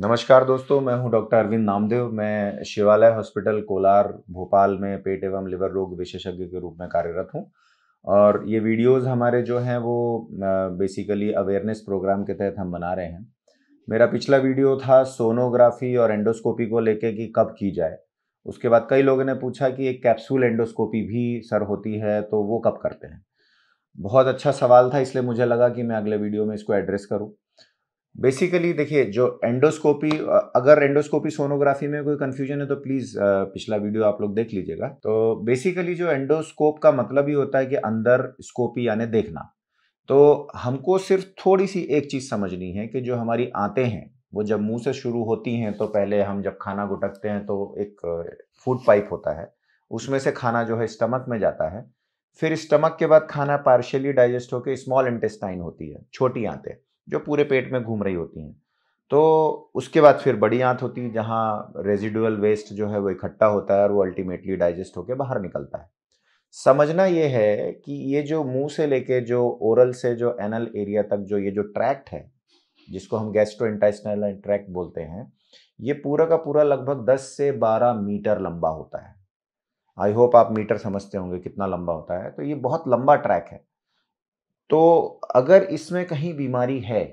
नमस्कार दोस्तों मैं हूं डॉक्टर अरविंद नामदेव मैं शिवालय हॉस्पिटल कोलार भोपाल में पेट एवं लिवर रोग विशेषज्ञ के रूप में कार्यरत हूं और ये वीडियोस हमारे जो हैं वो बेसिकली अवेयरनेस प्रोग्राम के तहत हम बना रहे हैं मेरा पिछला वीडियो था सोनोग्राफी और एंडोस्कोपी को लेकर कि कब की जाए उसके बाद कई लोगों ने पूछा कि एक कैप्सूल एंडोस्कोपी भी सर होती है तो वो कब करते हैं बहुत अच्छा सवाल था इसलिए मुझे लगा कि मैं अगले वीडियो में इसको एड्रेस करूँ बेसिकली देखिए जो एंडोस्कोपी अगर एंडोस्कोपी सोनोग्राफी में कोई कन्फ्यूजन है तो प्लीज़ पिछला वीडियो आप लोग देख लीजिएगा तो बेसिकली जो एंडोस्कोप का मतलब ही होता है कि अंदर स्कोपी यानी देखना तो हमको सिर्फ थोड़ी सी एक चीज़ समझनी है कि जो हमारी आते हैं वो जब मुंह से शुरू होती हैं तो पहले हम जब खाना घुटकते हैं तो एक फूड पाइप होता है उसमें से खाना जो है स्टमक में जाता है फिर स्टमक के बाद खाना पार्शियली डाइजेस्ट होकर स्मॉल इंटेस्टाइन होती है छोटी आंतें जो पूरे पेट में घूम रही होती हैं तो उसके बाद फिर बड़ी आंत होती है जहाँ रेजिडुअल वेस्ट जो है वो इकट्ठा होता है और वो अल्टीमेटली डाइजेस्ट होकर बाहर निकलता है समझना ये है कि ये जो मुंह से लेके जो ओरल से जो एनल एरिया तक जो ये जो ट्रैक्ट है जिसको हम गैस्ट्रो इंटेस्टाइनल ट्रैक्ट बोलते हैं ये पूरा का पूरा लगभग 10 से 12 मीटर लंबा होता है आई होप आप मीटर समझते होंगे कितना लंबा होता है तो ये बहुत लंबा ट्रैक है तो अगर इसमें कहीं बीमारी है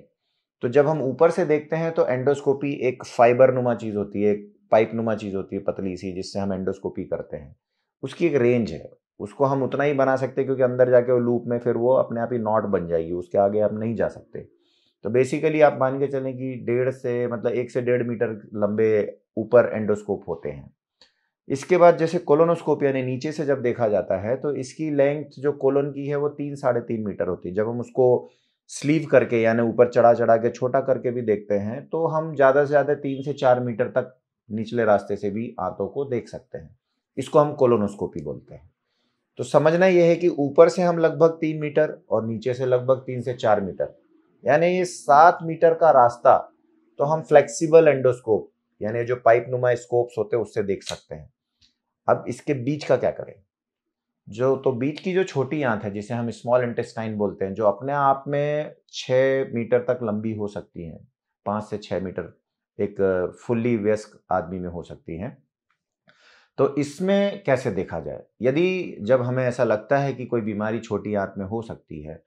तो जब हम ऊपर से देखते हैं तो एंडोस्कोपी एक फाइबर नुमा चीज़ होती है एक पाइप नुमा चीज़ होती है पतली सी जिससे हम एंडोस्कोपी करते हैं उसकी एक रेंज है उसको हम उतना ही बना सकते हैं क्योंकि अंदर जाके वो लूप में फिर वो अपने आप ही नॉट बन जाएगी उसके आगे आप नहीं जा सकते तो बेसिकली आप मान के चलें कि डेढ़ से मतलब एक से डेढ़ मीटर लंबे ऊपर एंडोस्कोप होते हैं इसके बाद जैसे कोलोनोस्कोप यानी नीचे से जब देखा जाता है तो इसकी लेंथ जो कोलोन की है वो तीन साढ़े तीन मीटर होती है जब हम उसको स्लीव करके यानी ऊपर चढ़ा चढ़ा के छोटा करके भी देखते हैं तो हम ज़्यादा से ज़्यादा तीन से चार मीटर तक निचले रास्ते से भी आंतों को देख सकते हैं इसको हम कोलोनोस्कोपी बोलते हैं तो समझना यह है कि ऊपर से हम लगभग तीन मीटर और नीचे से लगभग तीन से चार मीटर यानी ये सात मीटर का रास्ता तो हम फ्लेक्सिबल एंडोस्कोप यानी जो पाइप नुमा स्कोप्स होते हैं उससे देख सकते हैं अब इसके बीच का क्या करें जो तो बीच की जो छोटी आंत है जिसे हम स्मॉल इंटेस्टाइन बोलते हैं जो अपने आप में छः मीटर तक लंबी हो सकती हैं पाँच से छः मीटर एक फुल्ली व्यस्क आदमी में हो सकती हैं तो इसमें कैसे देखा जाए यदि जब हमें ऐसा लगता है कि कोई बीमारी छोटी आंत में हो सकती है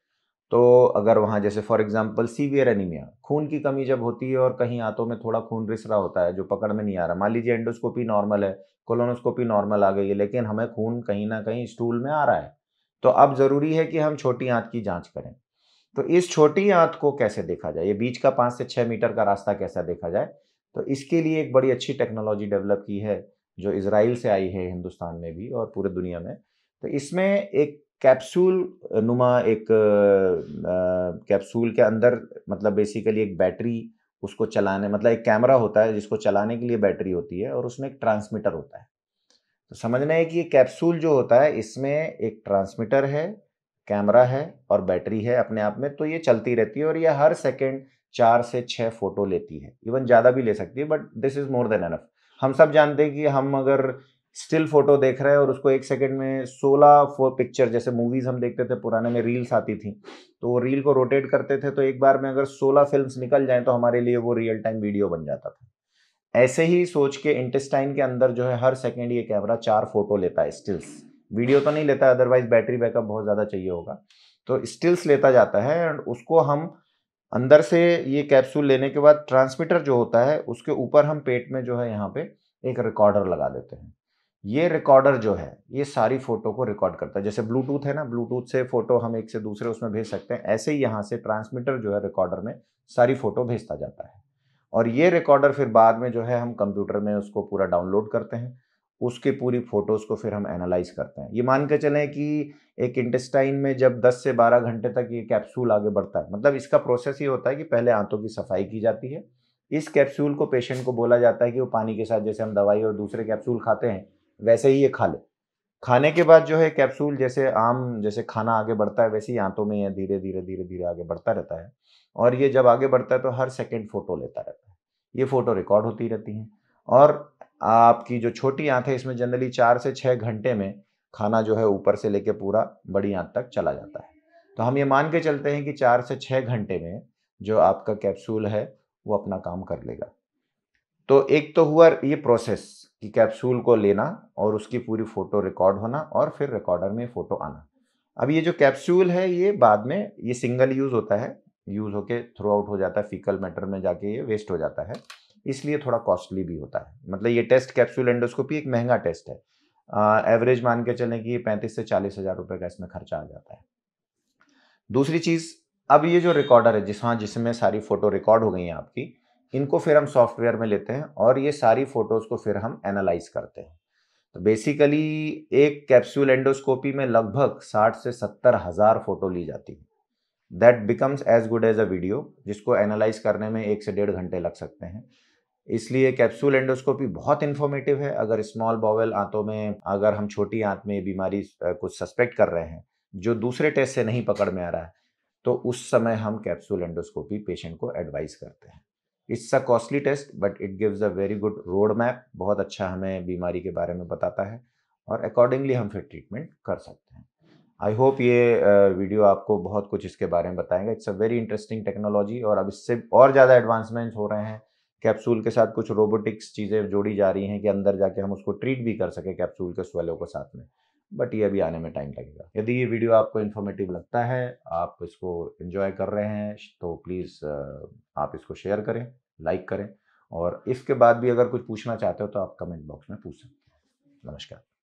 तो अगर वहाँ जैसे फॉर एग्जांपल सीवियर एनीमिया खून की कमी जब होती है और कहीं आंतों में थोड़ा खून रिस रहा होता है जो पकड़ में नहीं आ रहा मान लीजिए एंडोस्कोपी नॉर्मल है कोलोनोस्कोपी नॉर्मल आ गई है लेकिन हमें खून कहीं ना कहीं स्टूल में आ रहा है तो अब ज़रूरी है कि हम छोटी आँत की जाँच करें तो इस छोटी आँत को कैसे देखा जाए ये बीच का पाँच से छः मीटर का रास्ता कैसा देखा जाए तो इसके लिए एक बड़ी अच्छी टेक्नोलॉजी डेवलप की है जो इसराइल से आई है हिंदुस्तान में भी और पूरे दुनिया में तो इसमें एक कैप्सूल नुमा एक कैप्सूल के अंदर मतलब बेसिकली एक बैटरी उसको चलाने मतलब एक कैमरा होता है जिसको चलाने के लिए बैटरी होती है और उसमें एक ट्रांसमीटर होता है तो समझना है कि ये कैप्सूल जो होता है इसमें एक ट्रांसमीटर है कैमरा है और बैटरी है अपने आप में तो ये चलती रहती है और ये हर सेकेंड चार से छः फ़ोटो लेती है इवन ज़्यादा भी ले सकती है but this is more than enough हम सब जानते हैं कि हम अगर स्टिल फोटो देख रहा है और उसको एक सेकंड में सोलह फोर पिक्चर जैसे मूवीज हम देखते थे पुराने में रील्स आती थी तो वो रील को रोटेट करते थे तो एक बार में अगर सोलह फिल्म निकल जाए तो हमारे लिए वो रियल टाइम वीडियो बन जाता था ऐसे ही सोच के इंटेस्टाइन के अंदर जो है हर सेकेंड ये कैमरा चार फोटो लेता है स्टिल्स वीडियो तो नहीं लेता अदरवाइज बैटरी बैकअप बहुत ज़्यादा चाहिए होगा तो स्टिल्स लेता जाता है एंड उसको हम अंदर से ये कैप्सूल लेने के बाद ट्रांसमीटर जो होता है उसके ऊपर हम पेट में जो है यहाँ पे एक रिकॉर्डर लगा देते हैं ये रिकॉर्डर जो है ये सारी फोटो को रिकॉर्ड करता है जैसे ब्लूटूथ है ना ब्लूटूथ से फोटो हम एक से दूसरे उसमें भेज सकते हैं ऐसे ही यहाँ से ट्रांसमीटर जो है रिकॉर्डर में सारी फोटो भेजता जाता है और ये रिकॉर्डर फिर बाद में जो है हम कंप्यूटर में उसको पूरा डाउनलोड करते हैं उसके पूरी फोटोज़ को फिर हम एनालाइज करते हैं ये मान के चलें कि एक इंटेस्टाइन में जब 10 से 12 घंटे तक ये कैप्सूल आगे बढ़ता है मतलब इसका प्रोसेस ये होता है कि पहले आंतों की सफाई की जाती है इस कैप्सूल को पेशेंट को बोला जाता है कि वो पानी के साथ जैसे हम दवाई और दूसरे कैप्सूल खाते हैं वैसे ही ये खा ले खाने के बाद जो है कैप्सूल जैसे आम जैसे खाना आगे बढ़ता है वैसे ही आंतों में या धीरे धीरे धीरे धीरे आगे बढ़ता रहता है और ये जब आगे बढ़ता है तो हर सेकेंड फोटो लेता रहता है ये फोटो रिकॉर्ड होती रहती हैं और आपकी जो छोटी आँख है इसमें जनरली चार से छः घंटे में खाना जो है ऊपर से लेके पूरा बड़ी आँख तक चला जाता है तो हम ये मान के चलते हैं कि चार से छः घंटे में जो आपका कैप्सूल है वो अपना काम कर लेगा तो एक तो हुआ ये प्रोसेस कि कैप्सूल को लेना और उसकी पूरी फ़ोटो रिकॉर्ड होना और फिर रिकॉर्डर में फ़ोटो आना अब ये जो कैप्सूल है ये बाद में ये सिंगल यूज़ होता है यूज़ होके थ्रू आउट हो जाता है फीकल मैटर में जाके ये वेस्ट हो जाता है इसलिए थोड़ा कॉस्टली भी होता है मतलब ये टेस्ट कैप्सूल एंडोस्कोपी एक महंगा टेस्ट है एवरेज मान के चलें कि पैंतीस से चालीस हज़ार रुपये का इसमें खर्चा आ जाता है दूसरी चीज़ अब ये जो रिकॉर्डर है जिस हाँ जिसमें सारी फ़ोटो रिकॉर्ड हो गई हैं आपकी इनको फिर हम सॉफ्टवेयर में लेते हैं और ये सारी फोटोज़ को फिर हम एनालाइज करते हैं तो बेसिकली एक कैप्सूल एंडोस्कोपी में लगभग साठ से सत्तर हज़ार फ़ोटो ली जाती है that becomes as good as a video जिसको एनालाइज करने में एक से डेढ़ घंटे लग सकते हैं इसलिए कैप्सूल एंडोस्कोपी बहुत इन्फॉर्मेटिव है अगर स्मॉल बॉवल आंतों में अगर हम छोटी आंत में बीमारी कुछ सस्पेक्ट कर रहे हैं जो दूसरे टेस्ट से नहीं पकड़ में आ रहा है तो उस समय हम कैप्सूल एंडोस्कोपी पेशेंट को एडवाइस करते हैं it's a costly test but it gives a very good road map बहुत अच्छा हमें बीमारी के बारे में बताता है और अकॉर्डिंगली हम फिर ट्रीटमेंट कर सकते हैं आई होप ये वीडियो आपको बहुत कुछ इसके बारे में बताएंगे it's a very interesting technology और अब इससे और ज़्यादा एडवांसमेंट हो रहे हैं कैप्सूल के साथ कुछ रोबोटिक्स चीज़ें जोड़ी जा रही हैं कि अंदर जाके हम उसको ट्रीट भी कर सकें कैप्सूल के स्वेलों के साथ में बट ये अभी आने में टाइम लगेगा यदि ये वीडियो आपको इन्फॉर्मेटिव लगता है आप इसको इन्जॉय कर रहे हैं तो प्लीज़ आप इसको शेयर करें लाइक करें और इसके बाद भी अगर कुछ पूछना चाहते हो तो आप कमेंट बॉक्स में पूछ सकते हैं नमस्कार